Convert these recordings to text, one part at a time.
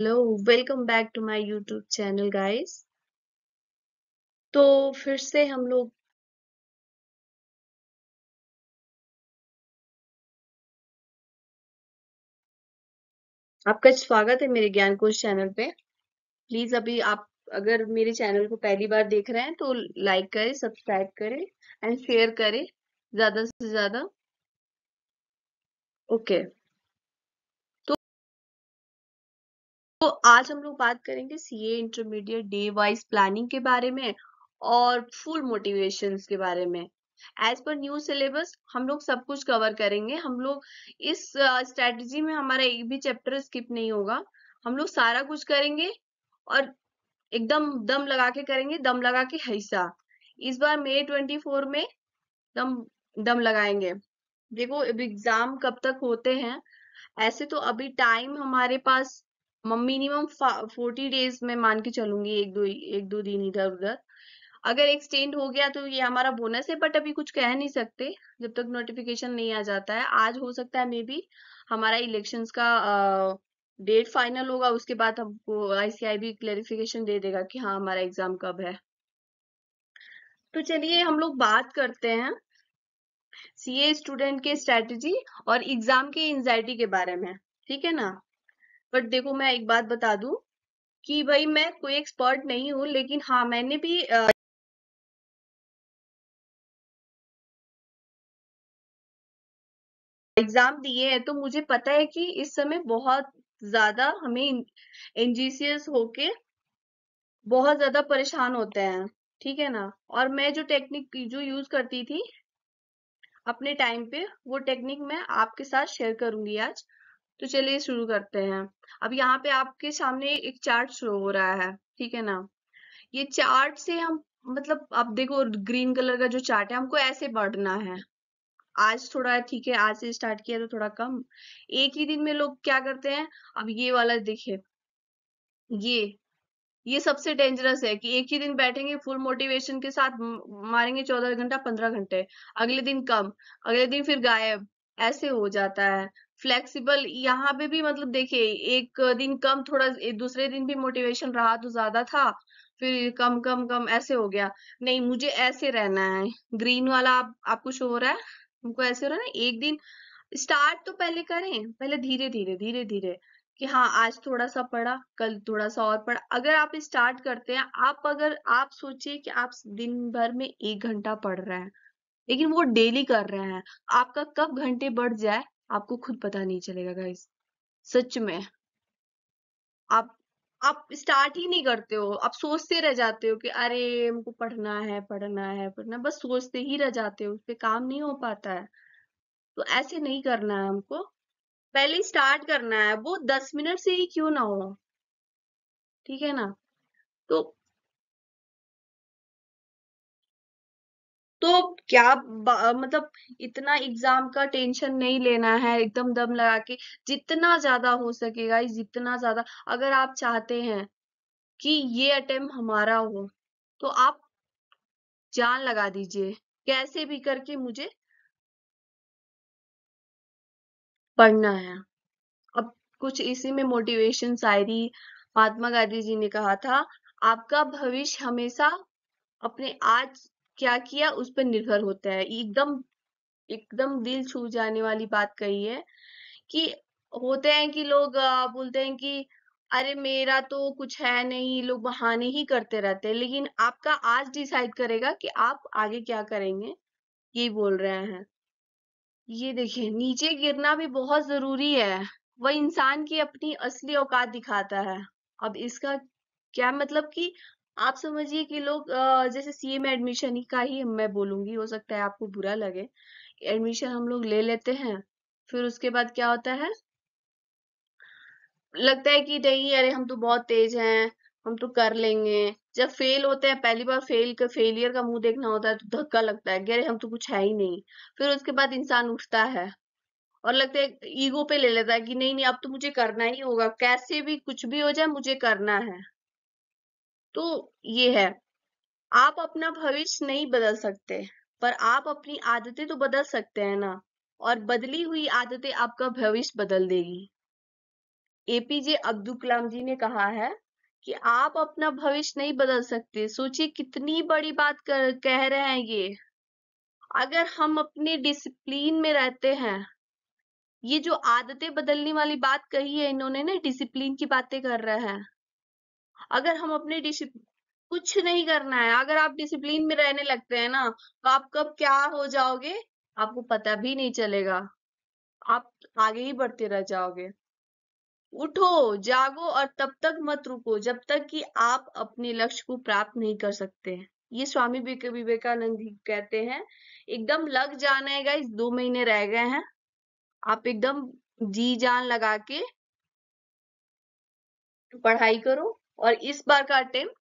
Hello welcome back to my YouTube channel guys तो फिर से हम लोग आपका स्वागत है मेरे ज्ञान कोश चैनल पे प्लीज अभी आप अगर मेरे चैनल को पहली बार देख रहे हैं तो लाइक करें सब्सक्राइब करें एंड शेयर करें ज्यादा से ज्यादा ओके okay. आज हम लोग बात करेंगे C A intermediate day wise planning के बारे में और फुल मोटिवेशन के बारे में एज पर न्यू सिलेबस हम लोग सब कुछ कवर करेंगे हम लोग इस स्ट्रेटजी uh, में हमारा एक भी चैप्टर स्किप नहीं होगा हम लोग सारा कुछ करेंगे और एकदम दम लगा के करेंगे दम लगा के हिस्सा इस बार मई ट्वेंटी फोर में दम दम लगाएंगे देखो एग्जाम कब तक होते हैं ऐसे तो अभी टाइम हमारे पास मिनिमम फोर्टी डेज में मान के चलूंगी एक दो एक दो दिन इधर उधर अगर एक्सटेंड हो गया तो ये हमारा बोनस है बट अभी कुछ कह नहीं सकते जब तक नोटिफिकेशन नहीं आ जाता है आज हो सकता है मे बी हमारा इलेक्शन का डेट फाइनल होगा उसके बाद हमको आईसीआई भी क्लेरिफिकेशन दे देगा कि हाँ हमारा एग्जाम कब है तो चलिए हम लोग बात करते हैं सीए स्टूडेंट के स्ट्रेटजी और एग्जाम के एंजाइटी के बारे में ठीक है ना बट देखो मैं एक बात बता दू कि भाई मैं कोई एक्सपर्ट नहीं हूँ लेकिन हाँ मैंने भी आ, एग्जाम दिए हैं तो मुझे पता है कि इस समय बहुत ज्यादा हमें एनजीसीएस होके बहुत ज्यादा परेशान होते हैं ठीक है ना और मैं जो टेक्निक जो यूज करती थी अपने टाइम पे वो टेक्निक मैं आपके साथ शेयर करूंगी आज तो चलिए शुरू करते हैं अब यहाँ पे आपके सामने एक चार्ट शो हो रहा है ठीक है ना ये चार्ट से हम मतलब आप देखो ग्रीन कलर का जो चार्ट है हमको ऐसे बढ़ना है आज थोड़ा ठीक है आज से स्टार्ट किया तो थोड़ा कम एक ही दिन में लोग क्या करते हैं अब ये वाला देखिए ये ये सबसे डेंजरस है कि एक ही दिन बैठेंगे फुल मोटिवेशन के साथ मारेंगे चौदह घंटा पंद्रह घंटे अगले दिन कम अगले दिन फिर गायब ऐसे हो जाता है फ्लेक्सिबल यहाँ पे भी मतलब देखिए एक दिन कम थोड़ा दूसरे दिन भी मोटिवेशन रहा तो ज्यादा था फिर कम कम कम ऐसे हो गया नहीं मुझे ऐसे रहना है ग्रीन वाला आप, आपको शो हो रहा है हमको ऐसे हो रहा है ना एक दिन स्टार्ट तो पहले करें पहले धीरे धीरे धीरे धीरे कि हाँ आज थोड़ा सा पढ़ा कल थोड़ा सा और पढ़ा अगर आप स्टार्ट करते हैं आप अगर आप सोचिए कि आप दिन भर में एक घंटा पढ़ रहे हैं लेकिन वो डेली कर रहे हैं आपका कब घंटे बढ़ जाए आपको खुद पता नहीं चलेगा गाइस सच में आप आप स्टार्ट ही नहीं करते हो आप सोचते रह जाते हो कि अरे हमको पढ़ना है पढ़ना है पढ़ना बस सोचते ही रह जाते हो उस पर काम नहीं हो पाता है तो ऐसे नहीं करना है हमको पहले स्टार्ट करना है वो दस मिनट से ही क्यों ना हो ठीक है ना तो तो क्या मतलब इतना एग्जाम का टेंशन नहीं लेना है एकदम दम लगा के जितना ज्यादा हो सकेगा जितना ज्यादा अगर आप चाहते हैं कि ये अटेम्प हमारा हो तो आप जान लगा दीजिए कैसे भी करके मुझे पढ़ना है अब कुछ इसी में मोटिवेशन शायरी महात्मा गांधी जी ने कहा था आपका भविष्य हमेशा अपने आज क्या किया उस पर निर्भर होता है एकदम एकदम दिल छू जाने वाली बात कही है कि होते हैं कि लोग बोलते हैं कि अरे मेरा तो कुछ है नहीं लोग बहाने ही करते रहते हैं लेकिन आपका आज डिसाइड करेगा कि आप आगे क्या करेंगे ये बोल रहे हैं ये देखिए नीचे गिरना भी बहुत जरूरी है वह इंसान की अपनी असली औकात दिखाता है अब इसका क्या मतलब कि आप समझिए कि लोग जैसे सीए में एडमिशन ही का ही मैं बोलूंगी हो सकता है आपको बुरा लगे एडमिशन हम लोग ले लेते हैं फिर उसके बाद क्या होता है लगता है कि नहीं अरे हम तो बहुत तेज हैं हम तो कर लेंगे जब फेल होते हैं पहली बार फेल का फेलियर का मुंह देखना होता है तो धक्का लगता है अरे हम तो कुछ है ही नहीं फिर उसके बाद इंसान उठता है और लगता है ईगो पे ले लेता है कि नहीं नहीं अब तो मुझे करना ही होगा कैसे भी कुछ भी हो जाए मुझे करना है तो ये है आप अपना भविष्य नहीं बदल सकते पर आप अपनी आदतें तो बदल सकते हैं ना और बदली हुई आदतें आपका भविष्य बदल देगी एपीजे अब्दुल कलाम जी ने कहा है कि आप अपना भविष्य नहीं बदल सकते सोचिए कितनी बड़ी बात कर, कह रहे हैं ये अगर हम अपने डिसिप्लिन में रहते हैं ये जो आदतें बदलने वाली बात कही है इन्होंने ना डिसिप्लिन की बातें कर रहे हैं अगर हम अपने कुछ नहीं करना है अगर आप डिसिप्लिन में रहने लगते हैं ना तो आप कब क्या हो जाओगे आपको पता भी नहीं चलेगा आप आगे ही बढ़ते रह जाओगे उठो जागो और तब तक मत रुको जब तक कि आप अपने लक्ष्य को प्राप्त नहीं कर सकते ये स्वामी विवेकानंद जी कहते हैं एकदम लग जाने का इस दो महीने रह गए हैं आप एकदम जी जान लगा के पढ़ाई करो और इस बार का अटेम्प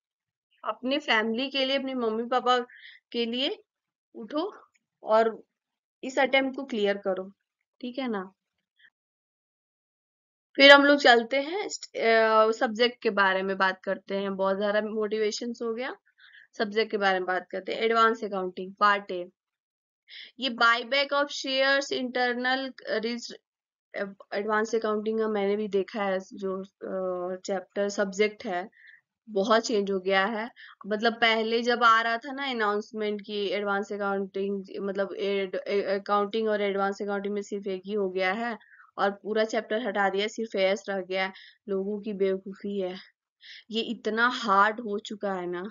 अपने फैमिली के लिए अपने मम्मी पापा के लिए उठो और इस अटेम्प को क्लियर करो ठीक है ना फिर हम लोग चलते हैं सब्जेक्ट के बारे में बात करते हैं बहुत ज्यादा मोटिवेशन हो गया सब्जेक्ट के बारे में बात करते हैं एडवांस अकाउंटिंग पार्ट ए ये back of shares internal advance accounting का मैंने भी देखा है जो चैप्टर सब्जेक्ट है बहुत चेंज हो गया है मतलब पहले जब आ रहा था ना अनाउंसमेंट की एडवांस अकाउंटिंग मतलब अकाउंटिंग और एडवांस अकाउंटिंग में सिर्फ एक ही हो गया है और पूरा चैप्टर हटा दिया सिर्फ एस रह गया है लोगों की बेवकूफ़ी है ये इतना हार्ड हो चुका है ना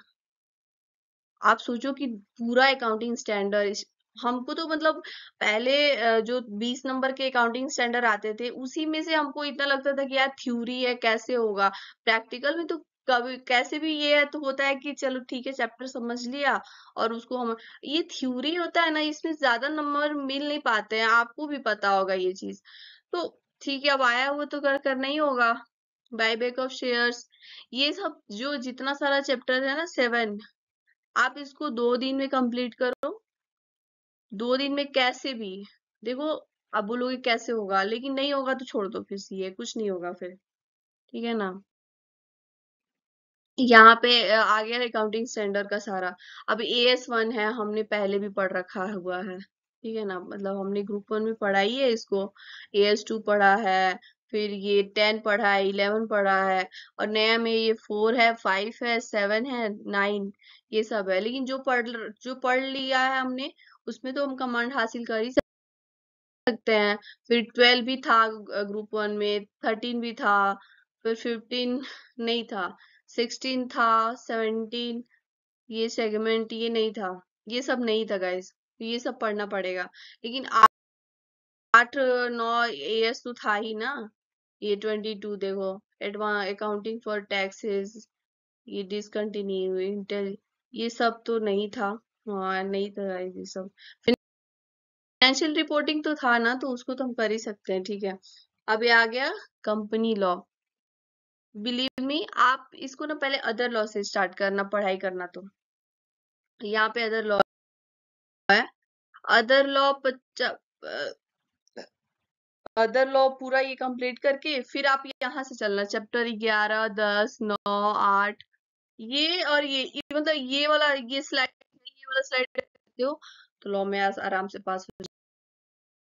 आप सोचो कि पूरा अकाउंटिंग स्टैंडर्ड हमको तो मतलब पहले जो बीस नंबर के अकाउंटिंग स्टैंडर्ड आते थे उसी में से हमको इतना लगता था कि यार थ्योरी है कैसे होगा प्रैक्टिकल में तो कभी कैसे भी ये है तो होता है कि चलो ठीक है चैप्टर समझ लिया और उसको हम ये थ्योरी होता है ना इसमें ज्यादा नंबर मिल नहीं पाते हैं आपको भी पता होगा ये चीज तो ठीक है अब आया हुआ तो कर करना ही होगा बैक ऑफ शेयर्स ये सब जो जितना सारा चैप्टर है ना सेवन आप इसको दो दिन में कंप्लीट करो दो दिन में कैसे भी देखो अब बोलोगे कैसे होगा लेकिन नहीं होगा तो छोड़ दो फिर सीए कुछ नहीं होगा फिर ठीक है ना यहाँ पे आ गया अकाउंटिंग स्टैंडर्ड का सारा अब ए एस वन है हमने पहले भी पढ़ रखा हुआ है ठीक है ना मतलब हमने ग्रुप वन में पढ़ाई है इसको ए एस टू पढ़ा है फिर ये टेन पढ़ा है इलेवन पढ़ा है और नया में ये फोर है फाइव है सेवन है नाइन ये सब है लेकिन जो पढ़ जो पढ़ लिया है हमने उसमें तो हम कमांड हासिल कर ही सकते हैं फिर ट्वेल्व भी था ग्रुप वन में थर्टीन भी था फिर फिफ्टीन नहीं था सिक्सटीन था सेवनटीन ये सेगमेंट ये नहीं था ये सब नहीं था गाइस ये सब पढ़ना पड़ेगा लेकिन आठ नौ एस तो था ही ना ये ट्वेंटी टू देखो एडवांस अकाउंटिंग फॉर टैक्सेस ये डिसकंटिन्यू इंटेल ये सब तो नहीं था हाँ, नहीं तो ये सब फाइनेंशियल रिपोर्टिंग तो था ना तो उसको तो हम कर ही सकते हैं ठीक है अब ये आ गया कंपनी लॉ बिलीव मी आप इसको ना पहले अदर लॉ से स्टार्ट करना पढ़ाई करना तो यहाँ पे अदर लॉ है अदर लॉ अदर लॉ पूरा ये कंप्लीट करके फिर आप यहाँ से चलना चैप्टर ग्यारह दस नौ आठ ये और ये, ये मतलब ये वाला ये स्लाइड वाला स्लाइड करते हो तो लॉ में आराम से पास हो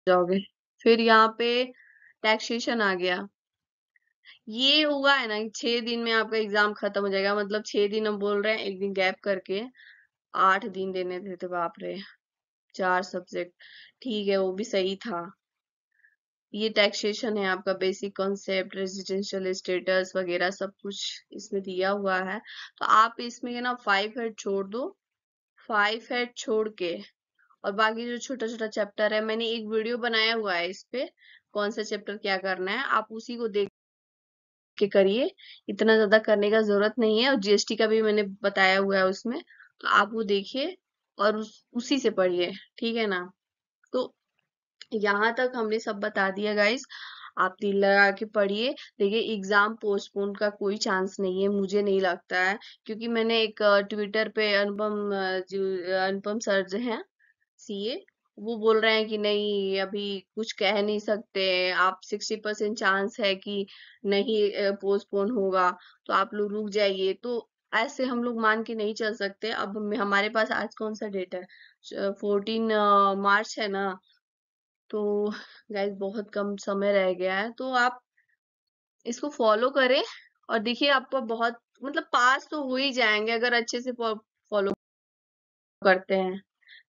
जाओगे फिर यहाँ पे टैक्सेशन आ गया ये होगा है ना छह दिन में आपका एग्जाम खत्म हो जाएगा मतलब छह दिन हम बोल रहे हैं एक दिन गैप करके आठ दिन देने थे तो बाप रे चार सब्जेक्ट ठीक है वो भी सही था ये टैक्सेशन है आपका बेसिक कॉन्सेप्ट रेजिडेंशियल स्टेटस वगैरह सब कुछ इसमें दिया हुआ है तो आप इसमें ना फाइव हेड छोड़ दो फाइव है छोड़ के और बाकी जो छोटा छोटा चैप्टर है मैंने एक वीडियो बनाया हुआ है इस पे कौन सा चैप्टर क्या करना है आप उसी को देख के करिए इतना ज्यादा करने का जरूरत नहीं है और जीएसटी का भी मैंने बताया हुआ है उसमें तो आप वो देखिए और उस, उसी से पढ़िए ठीक है ना तो यहाँ तक हमने सब बता दिया गाइज आप दिल लगा के पढ़िए देखिए एग्जाम पोस्टपोन का कोई चांस नहीं है मुझे नहीं लगता है क्योंकि मैंने एक ट्विटर पे अनुपम अनुपम सर जो है सीए वो बोल रहे हैं कि नहीं अभी कुछ कह नहीं सकते आप सिक्सटी परसेंट चांस है कि नहीं पोस्टपोन होगा तो आप लोग रुक जाइए तो ऐसे हम लोग मान के नहीं चल सकते अब हमारे पास आज कौन सा डेट है फोर्टीन मार्च है ना तो गाइज बहुत कम समय रह गया है तो आप इसको फॉलो करें और देखिए आपको बहुत मतलब पास तो हो ही जाएंगे अगर अच्छे से फॉलो करते हैं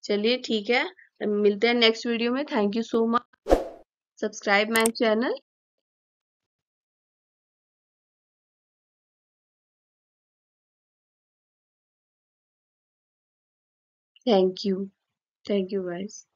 चलिए ठीक है मिलते हैं नेक्स्ट वीडियो में thank you so much subscribe my channel thank you thank you guys